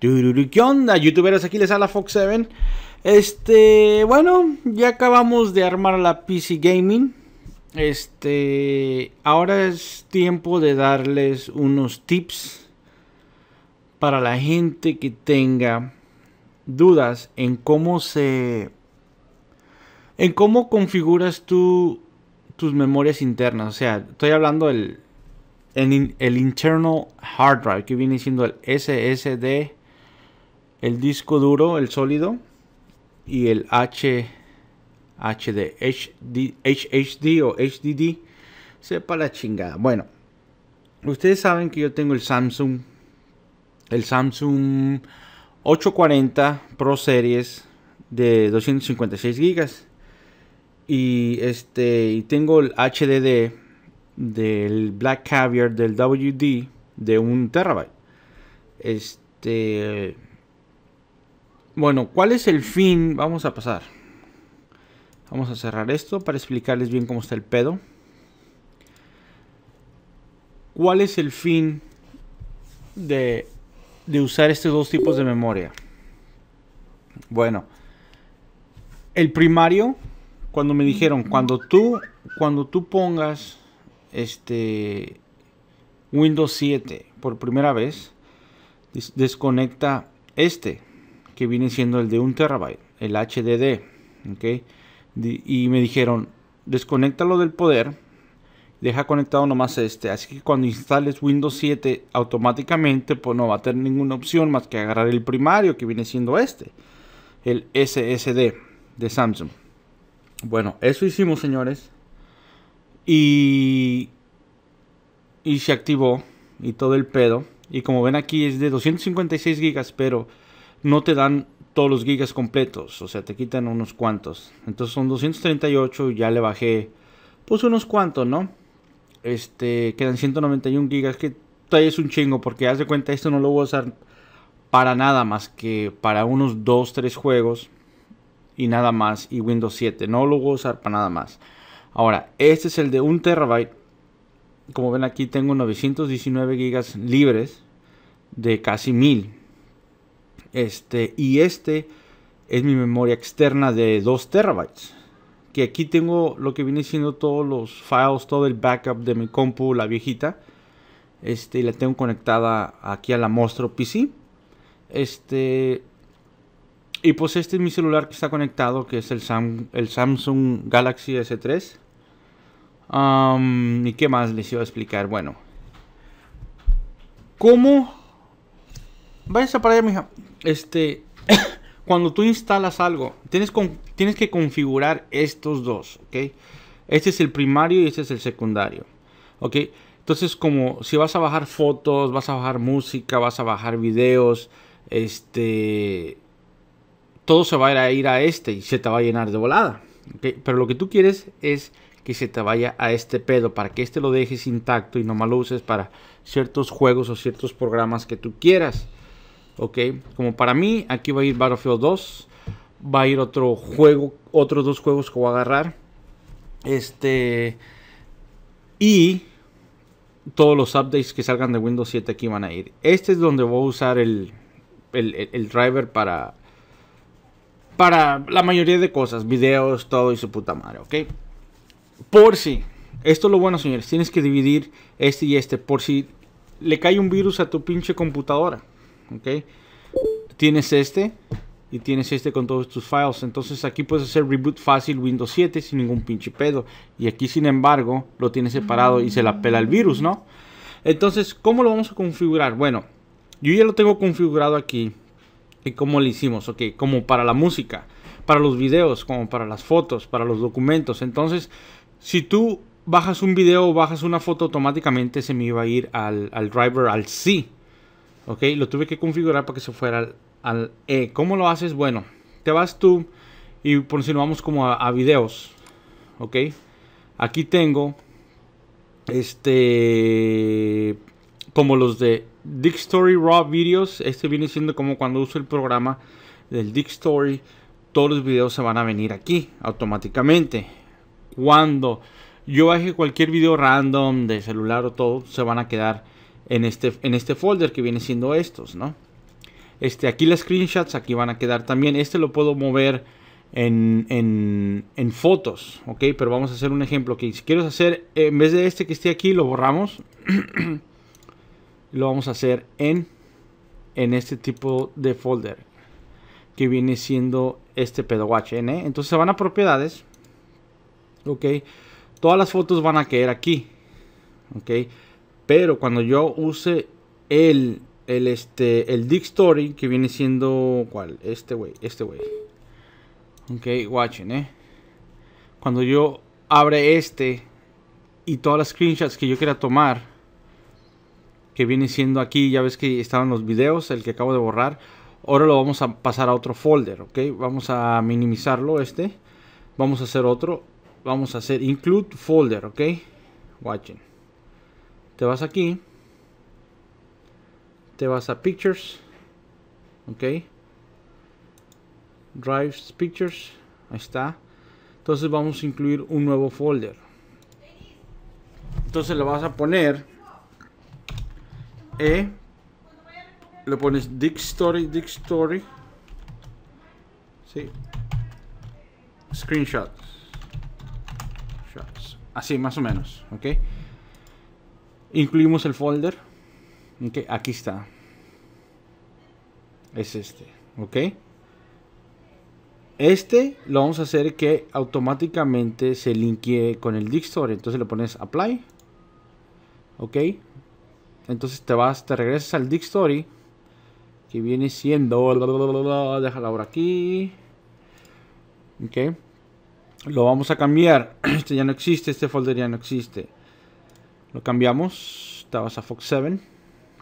¿Qué onda, youtubers Aquí les habla Fox7. Este, bueno, ya acabamos de armar la PC Gaming. Este, ahora es tiempo de darles unos tips para la gente que tenga dudas en cómo se en cómo configuras tú tus memorias internas, o sea, estoy hablando del el, el internal hard drive que viene siendo el SSD el disco duro, el sólido y el H, HD, HD, o HDD. Sepa la chingada. Bueno, ustedes saben que yo tengo el Samsung, el Samsung 840 Pro Series de 256 gigas y este y tengo el HDD del Black Caviar del WD de un terabyte. Este bueno, ¿cuál es el fin? Vamos a pasar. Vamos a cerrar esto para explicarles bien cómo está el pedo. ¿Cuál es el fin de, usar estos dos tipos de memoria? Bueno, el primario, cuando me dijeron, cuando tú, cuando tú pongas este Windows 7 por primera vez, desconecta este que viene siendo el de un terabyte, el HDD. Y me dijeron, desconéctalo del poder, deja conectado nomás este. Así que cuando instales Windows 7, automáticamente pues, no va a tener ninguna opción más que agarrar el primario, que viene siendo este, el SSD de Samsung. Bueno, eso hicimos, señores. Y, y se activó y todo el pedo. Y como ven aquí es de 256 gigas, pero no te dan todos los gigas completos, o sea, te quitan unos cuantos. Entonces son 238, ya le bajé pues unos cuantos, ¿no? Este, quedan 191 gigas, que todavía es un chingo, porque haz de cuenta, esto no lo voy a usar para nada más que para unos 2, 3 juegos y nada más, y Windows 7, no lo voy a usar para nada más. Ahora, este es el de 1 terabyte. Como ven aquí tengo 919 gigas libres de casi 1000. Este, y este es mi memoria externa de 2 terabytes. Que aquí tengo lo que viene siendo todos los files, todo el backup de mi compu, la viejita. Este, y la tengo conectada aquí a la monstruo PC. Este, y pues este es mi celular que está conectado, que es el, Sam, el Samsung Galaxy S3. ¿Y qué más les iba a explicar? Bueno, ¿cómo Váyase para allá, mija. Este, cuando tú instalas algo, tienes, que configurar estos dos, ¿ok? Este es el primario y este es el secundario, ¿ok? Entonces, como si vas a bajar fotos, vas a bajar música, vas a bajar videos, este, todo se va a ir a, este y se te va a llenar de volada, Pero lo que tú quieres es que se te vaya a este pedo, para que este lo dejes intacto y no lo uses para ciertos juegos o ciertos programas que tú quieras. Ok, como para mí, aquí va a ir Battlefield 2. Va a ir otro juego, otros dos juegos que voy a agarrar. Este. Y todos los updates que salgan de Windows 7 aquí van a ir. Este es donde voy a usar el, el driver para, para la mayoría de cosas, videos, todo y su puta madre, ¿ok? Por si, esto es lo bueno, señores, tienes que dividir este y este, por si le cae un virus a tu pinche computadora. ¿ok? Tienes este y tienes este con todos tus files. Entonces aquí puedes hacer reboot fácil Windows 7 sin ningún pinche pedo. Y aquí sin embargo lo tienes separado y se la pela el virus, ¿no? Entonces, ¿cómo lo vamos a configurar? Bueno, yo ya lo tengo configurado aquí. ¿Y cómo lo hicimos? Ok, como para la música, para los videos, como para las fotos, para los documentos. Entonces, si tú bajas un video o bajas una foto automáticamente se me iba a ir al, al driver, al C Ok, lo tuve que configurar para que se fuera al, E. ¿Cómo lo haces? Bueno, te vas tú y por si no vamos como a, videos. Ok, aquí tengo este como los de Dick Story Raw Videos. Este viene siendo como cuando uso el programa del Story. Todos los videos se van a venir aquí automáticamente. Cuando yo baje cualquier video random de celular o todo, se van a quedar en este, en este folder que viene siendo estos, ¿no? Este, aquí las screenshots, aquí van a quedar también. Este lo puedo mover en, fotos, ¿ok? Pero vamos a hacer un ejemplo que si quieres hacer, en vez de este que esté aquí, lo borramos. lo vamos a hacer en, este tipo de folder que viene siendo este watch ¿eh? Entonces se van a propiedades, ¿ok? Todas las fotos van a caer aquí, ¿ok? Pero cuando yo use el, el, este, el Dick Story, que viene siendo, ¿cuál? Este güey, este güey. Ok, watchen, eh. Cuando yo abre este y todas las screenshots que yo quiera tomar, que viene siendo aquí, ya ves que estaban los videos, el que acabo de borrar. Ahora lo vamos a pasar a otro folder, ok. Vamos a minimizarlo este. Vamos a hacer otro. Vamos a hacer include folder, ok. watching. Te vas aquí. Te vas a Pictures. Ok. Drives Pictures. Ahí está. Entonces vamos a incluir un nuevo folder. Entonces lo vas a poner eh, E. lo pones Dick Story, Dick Story. Sí. Screenshots. Así, más o menos. ¿Ok? Incluimos el folder. Okay, aquí está. Es este. Ok. Este lo vamos a hacer que automáticamente se linkee con el Story, Entonces le pones apply. Ok. Entonces te vas, te regresas al Dictory. Que viene siendo. Déjala ahora aquí. Ok. Lo vamos a cambiar. Este ya no existe. Este folder ya no existe. Lo cambiamos. Te vas a Fox 7.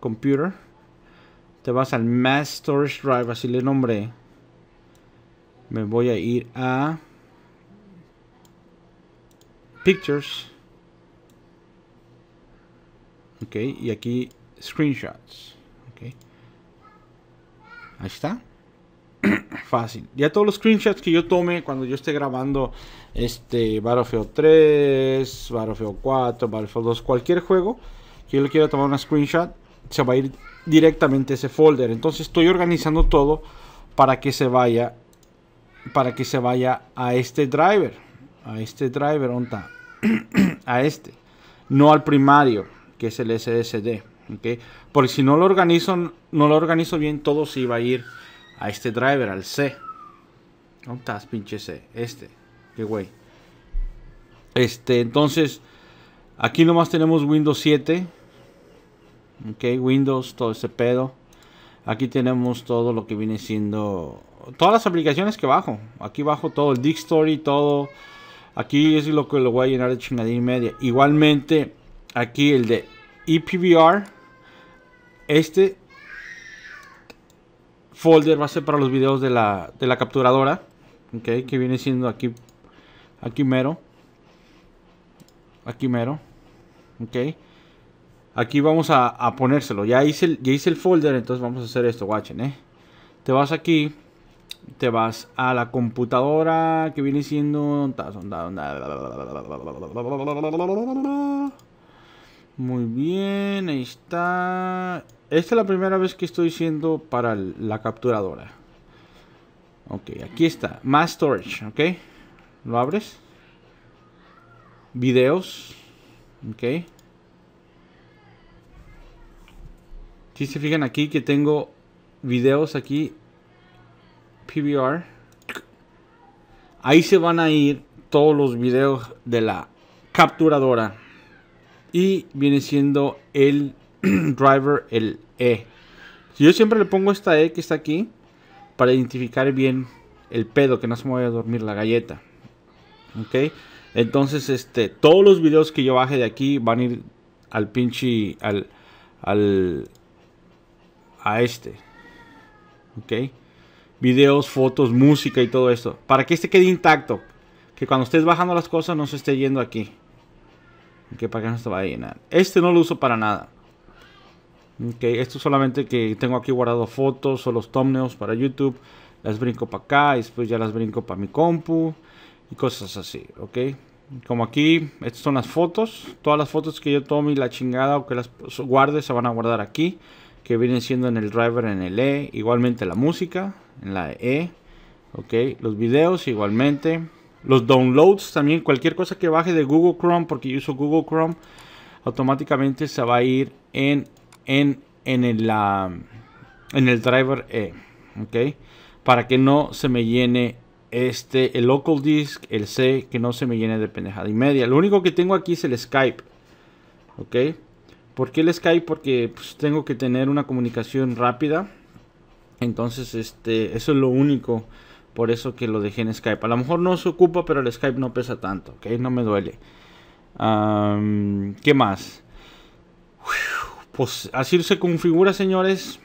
Computer. Te vas al Mass Storage Drive. Así le nombré. Me voy a ir a... Pictures. Ok, y aquí screenshots. Okay. Ahí está fácil. Ya todos los screenshots que yo tome cuando yo esté grabando este Battlefield 3, Battlefield 4, Battlefield 2, cualquier juego que yo le quiera tomar una screenshot, se va a ir directamente a ese folder. Entonces estoy organizando todo para que se vaya para que se vaya a este driver, a este driver onta, a este, no al primario, que es el SSD, Porque si no lo organizo no lo organizo bien, todo se va a ir a este driver, al C. ¿Dónde estás, pinche C? Este. Qué güey. Este, entonces, aquí nomás tenemos Windows 7. Ok, Windows, todo ese pedo. Aquí tenemos todo lo que viene siendo... Todas las aplicaciones que bajo. Aquí bajo todo, el Story. todo. Aquí es lo que lo voy a llenar de chingadín y media. Igualmente, aquí el de EPVR. Este folder va a ser para los videos de la, de la capturadora. Okay, que viene siendo aquí. Aquí mero. Aquí mero. Ok. Aquí vamos a, ponérselo. Ya hice, el, ya hice el folder, entonces vamos a hacer esto. Watchen, eh. Te vas aquí. Te vas a la computadora que viene siendo. Muy bien, ahí está. Esta es la primera vez que estoy haciendo para la capturadora. Ok, aquí está. Más storage, ok. Lo abres. Videos. Ok. Si se fijan aquí que tengo videos aquí. PBR. Ahí se van a ir todos los videos de la capturadora. Y viene siendo el driver el E. Yo siempre le pongo esta E que está aquí para identificar bien el pedo, que no se me vaya a dormir la galleta. ¿Ok? Entonces, este, todos los videos que yo baje de aquí van a ir al pinche, al, al, a este. ¿Ok? Videos, fotos, música y todo esto. Para que este quede intacto. Que cuando estés bajando las cosas no se esté yendo aquí. Que para que no se vaya a llenar. Este no lo uso para nada esto solamente que tengo aquí guardado fotos o los thumbnails para YouTube. Las brinco para acá y después ya las brinco para mi compu y cosas así, ¿ok? Como aquí, estas son las fotos. Todas las fotos que yo tome y la chingada o que las guarde se van a guardar aquí. Que vienen siendo en el driver en el E. Igualmente la música en la E. ¿Ok? Los videos igualmente. Los downloads también. Cualquier cosa que baje de Google Chrome porque yo uso Google Chrome. Automáticamente se va a ir en en, en, el, driver E. ¿Ok? Para que no se me llene este, el local disk, el C, que no se me llene de pendejada y media. Lo único que tengo aquí es el Skype. ¿Ok? porque el Skype? Porque pues, tengo que tener una comunicación rápida. Entonces, este, eso es lo único. Por eso que lo dejé en Skype. A lo mejor no se ocupa, pero el Skype no pesa tanto. ¿Ok? No me duele. ¿Qué más? Pues así se configura, señores.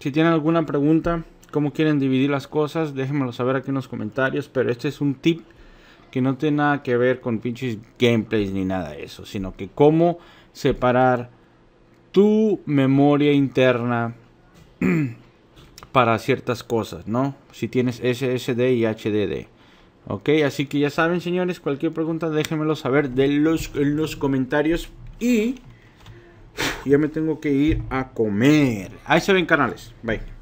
Si tienen alguna pregunta, cómo quieren dividir las cosas, déjenmelo saber aquí en los comentarios. Pero este es un tip que no tiene nada que ver con pinches gameplays ni nada de eso, sino que cómo separar tu memoria interna para ciertas cosas, ¿no? Si tienes SSD y HDD. Ok, así que ya saben, señores, cualquier pregunta déjenmelo saber de los, en los comentarios y... Y ya me tengo que ir a comer. Ahí se ven canales. Bye.